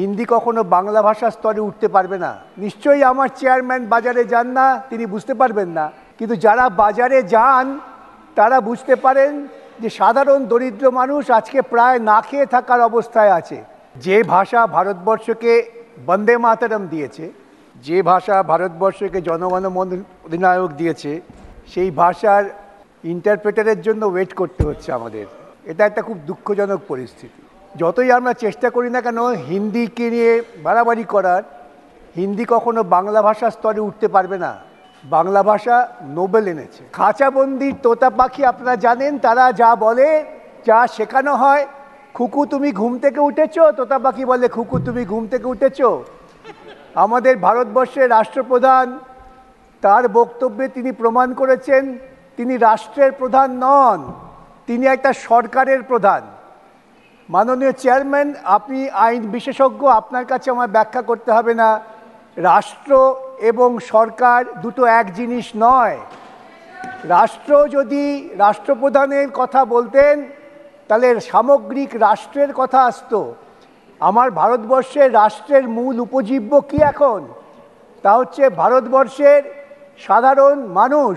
হিন্দি কখনো বাংলা ভাষার স্তরে উঠতে পারবে না নিশ্চয়ই আমার চেয়ারম্যান বাজারে যান না তিনি বুঝতে পারবেন না কিন্তু যারা বাজারে যান তারা বুঝতে পারেন যে সাধারণ দরিদ্র মানুষ আজকে প্রায় না খেয়ে থাকার অবস্থায় আছে যে ভাষা ভারতবর্ষকে বন্দে মাতারম দিয়েছে যে ভাষা ভারতবর্ষকে জনগণ অধিনায়ক দিয়েছে সেই ভাষার ইন্টারপ্রেটারের জন্য ওয়েট করতে হচ্ছে আমাদের এটা একটা খুব দুঃখজনক পরিস্থিতি যতই আমরা চেষ্টা করি না কেন হিন্দিকে নিয়ে বাড়াবাড়ি করার হিন্দি কখনো বাংলা ভাষা স্তরে উঠতে পারবে না বাংলা ভাষা নোবেল এনেছে খাঁচাবন্দি তোতা পাখি আপনারা জানেন তারা যা বলে যা শেখানো হয় খুকু তুমি ঘুম থেকে উঠেছো তোতা পাখি বলে খুকু তুমি ঘুম থেকে উঠেছ আমাদের ভারতবর্ষের রাষ্ট্রপ্রধান তার বক্তব্যে তিনি প্রমাণ করেছেন তিনি রাষ্ট্রের প্রধান নন তিনি একটা সরকারের প্রধান মাননীয় চেয়ারম্যান আপনি আইন বিশেষজ্ঞ আপনার কাছে আমার ব্যাখ্যা করতে হবে না রাষ্ট্র এবং সরকার দুটো এক জিনিস নয় রাষ্ট্র যদি রাষ্ট্রপ্রধানের কথা বলতেন তাহলে সামগ্রিক রাষ্ট্রের কথা আসতো আমার ভারতবর্ষের রাষ্ট্রের মূল উপজীব্য কি এখন তা হচ্ছে ভারতবর্ষের সাধারণ মানুষ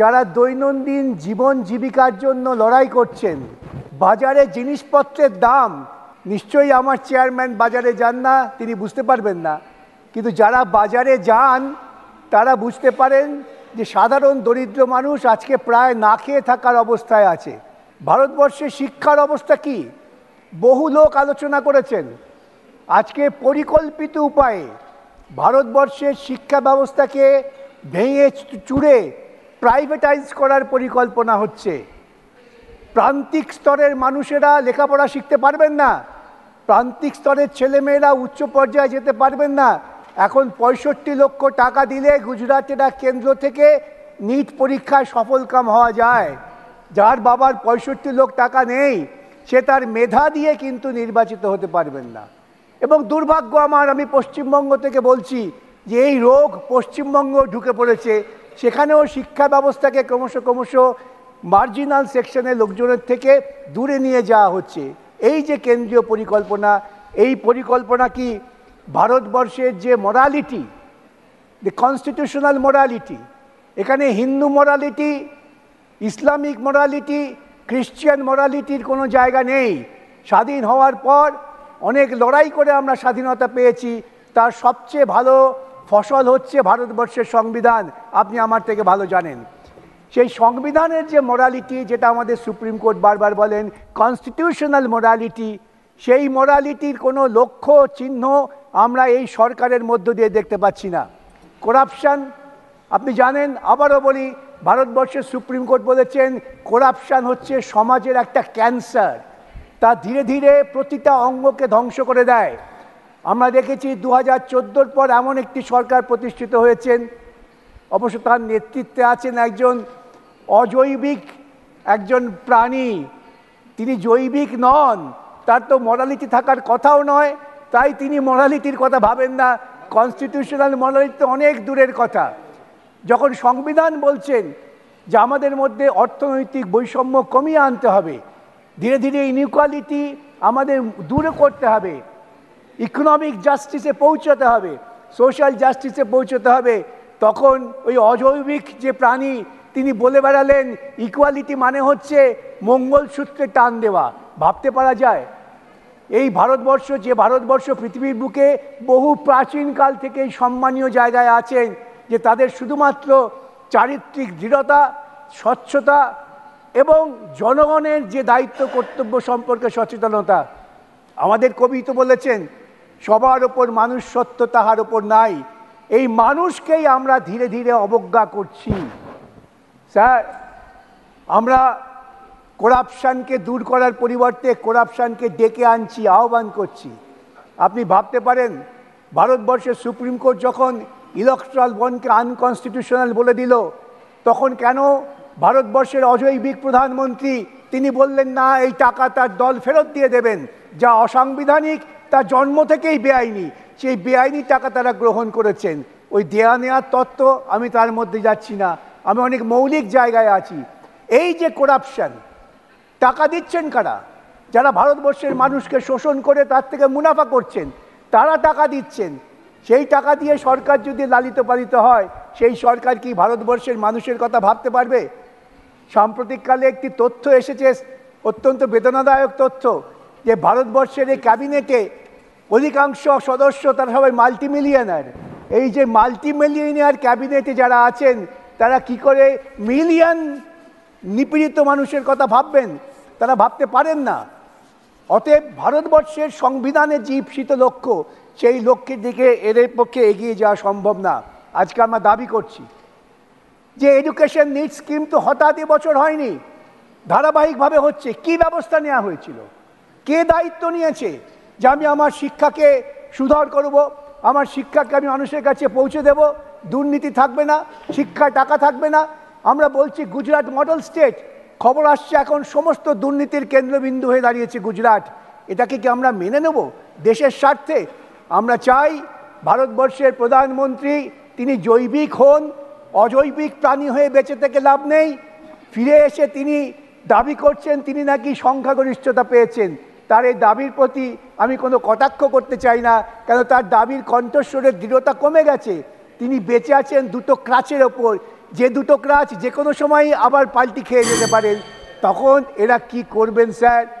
যারা দৈনন্দিন জীবন জীবিকার জন্য লড়াই করছেন বাজারে জিনিসপত্রের দাম নিশ্চয়ই আমার চেয়ারম্যান বাজারে যান না তিনি বুঝতে পারবেন না কিন্তু যারা বাজারে যান তারা বুঝতে পারেন যে সাধারণ দরিদ্র মানুষ আজকে প্রায় না খেয়ে থাকার অবস্থায় আছে ভারতবর্ষে শিক্ষার অবস্থা কি বহু লোক আলোচনা করেছেন আজকে পরিকল্পিত উপায়ে ভারতবর্ষের শিক্ষা ব্যবস্থাকে ভেঙে চুড়ে প্রাইভেটাইজ করার পরিকল্পনা হচ্ছে প্রান্তিক স্তরের মানুষেরা লেখাপড়া শিখতে পারবেন না প্রান্তিক স্তরের ছেলেমেয়েরা উচ্চ পর্যায়ে যেতে পারবেন না এখন পঁয়ষট্টি লক্ষ টাকা দিলে গুজরাটেরা কেন্দ্র থেকে নিট পরীক্ষায় সফলকাম হওয়া যায় যার বাবার পঁয়ষট্টি লোক টাকা নেই সে তার মেধা দিয়ে কিন্তু নির্বাচিত হতে পারবেন না এবং দুর্ভাগ্য আমার আমি পশ্চিমবঙ্গ থেকে বলছি যে এই রোগ পশ্চিমবঙ্গ ঢুকে পড়েছে সেখানেও শিক্ষা ব্যবস্থাকে ক্রমশ ক্রমশ মার্জিনাল সেকশনের লোকজনের থেকে দূরে নিয়ে যাওয়া হচ্ছে এই যে কেন্দ্রীয় পরিকল্পনা এই পরিকল্পনা কি ভারতবর্ষের যে মরালিটি দ্য কনস্টিটিউশনাল মরালিটি এখানে Hindu morality Islamic morality Christian মরালিটির কোনো জায়গা নেই স্বাধীন হওয়ার পর অনেক লড়াই করে আমরা স্বাধীনতা পেয়েছি তার সবচেয়ে ভালো ফসল হচ্ছে ভারতবর্ষের সংবিধান আপনি আমার থেকে ভালো জানেন সেই সংবিধানের যে মোরালিটি যেটা আমাদের সুপ্রিম কোর্ট বারবার বলেন কনস্টিটিউশনাল মোরালিটি সেই মোরালিটির কোনো লক্ষ্য চিহ্ন আমরা এই সরকারের মধ্য দিয়ে দেখতে পাচ্ছি না করাপশান আপনি জানেন আবারও বলি ভারতবর্ষের সুপ্রিম কোর্ট বলেছেন করাপশান হচ্ছে সমাজের একটা ক্যান্সার তা ধীরে ধীরে প্রতিটা অঙ্গকে ধ্বংস করে দেয় আমরা দেখেছি দু হাজার পর এমন একটি সরকার প্রতিষ্ঠিত হয়েছেন অবশ্য তার নেতৃত্বে আছেন একজন অজৈবিক একজন প্রাণী তিনি জৈবিক নন তার তো মরালিটি থাকার কথাও নয় তাই তিনি মরালিটির কথা ভাবেন না কনস্টিটিউশনাল মরালিটি অনেক দূরের কথা যখন সংবিধান বলছেন যে আমাদের মধ্যে অর্থনৈতিক বৈষম্য কমিয়ে আনতে হবে ধীরে ধীরে ইনইকুয়ালিটি আমাদের দূর করতে হবে ইকোনমিক জাস্টিসে পৌঁছাতে হবে সোশ্যাল জাস্টিসে পৌঁছতে হবে তখন ওই অজৈবিক যে প্রাণী তিনি বলে বেড়ালেন ইকুয়ালিটি মানে হচ্ছে মঙ্গলসূত্রে টান দেওয়া ভাবতে পারা যায় এই ভারতবর্ষ যে ভারতবর্ষ পৃথিবীর বুকে বহু প্রাচীনকাল থেকে সম্মানীয় জায়গায় আছেন যে তাদের শুধুমাত্র চারিত্রিক দৃঢ়তা স্বচ্ছতা এবং জনগণের যে দায়িত্ব কর্তব্য সম্পর্কে সচেতনতা আমাদের কবি তো বলেছেন সবার ওপর মানুষ সত্য তাহার ওপর নাই এই মানুষকেই আমরা ধীরে ধীরে অবজ্ঞা করছি স্যার আমরা করাপশানকে দূর করার পরিবর্তে করাপশানকে ডেকে আনছি আহ্বান করছি আপনি ভাবতে পারেন ভারতবর্ষের সুপ্রিম কোর্ট যখন ইলেকট্রাল বনকে আনকনস্টিটিউশনাল বলে দিল তখন কেন ভারতবর্ষের অজৈবিক প্রধানমন্ত্রী তিনি বললেন না এই টাকা তার দল ফেরত দিয়ে দেবেন যা অসাংবিধানিক তা জন্ম থেকেই বেআইনি সেই বেআইনি টাকা তারা গ্রহণ করেছেন ওই দেয়া নেওয়ার তত্ত্ব আমি তার মধ্যে যাচ্ছি না আমি অনেক মৌলিক জায়গায় আছি এই যে করাপশান টাকা দিচ্ছেন কারা যারা ভারতবর্ষের মানুষকে শোষণ করে তার থেকে মুনাফা করছেন তারা টাকা দিচ্ছেন সেই টাকা দিয়ে সরকার যদি লালিত পালিত হয় সেই সরকার কি ভারতবর্ষের মানুষের কথা ভাবতে পারবে সাম্প্রতিককালে একটি তথ্য এসেছে অত্যন্ত বেদনাদায়ক তথ্য যে ভারতবর্ষের এই ক্যাবিনেটে অধিকাংশ সদস্য তারা সবাই মাল্টিমিলিয়নার এই যে মাল্টিমিলিয়নার ক্যাবিনেটে যারা আছেন তারা কি করে মিলিয়ন নিপীড়িত মানুষের কথা ভাববেন তারা ভাবতে পারেন না অতএব ভারতবর্ষের সংবিধানের যে লক্ষ্য সেই লক্ষ্যের দিকে এদের পক্ষে এগিয়ে যাওয়া সম্ভব না আজকে আমরা দাবি করছি যে এডুকেশন নিড স্কিম তো হঠাৎ এবছর হয়নি ধারাবাহিকভাবে হচ্ছে কি ব্যবস্থা নেওয়া হয়েছিল কে দায়িত্ব নিয়েছে যে আমি আমার শিক্ষাকে সুধার করব আমার শিক্ষাকে আমি মানুষের কাছে পৌঁছে দেবো দুর্নীতি থাকবে না শিক্ষা টাকা থাকবে না আমরা বলছি গুজরাট মডেল স্টেট খবর আসছে এখন সমস্ত দুর্নীতির কেন্দ্রবিন্দু হয়ে দাঁড়িয়েছে গুজরাট এটাকে কি আমরা মেনে নেব দেশের স্বার্থে আমরা চাই ভারতবর্ষের প্রধানমন্ত্রী তিনি জৈবিক হন অজৈবিক প্রাণী হয়ে বেঁচে থেকে লাভ নেই ফিরে এসে তিনি দাবি করছেন তিনি নাকি সংখ্যাগরিষ্ঠতা পেয়েছেন তার এই দাবির প্রতি আমি কোনো কটাক্ষ করতে চাই না কেন তার দাবির কণ্ঠস্বরের দৃঢ়তা কমে গেছে তিনি বেঁচে আছেন দুটো ক্রাচের ওপর যে দুটো ক্রাচ যে কোনো সময় আবার পাল্টি খেয়ে যেতে পারেন তখন এরা কি করবেন স্যার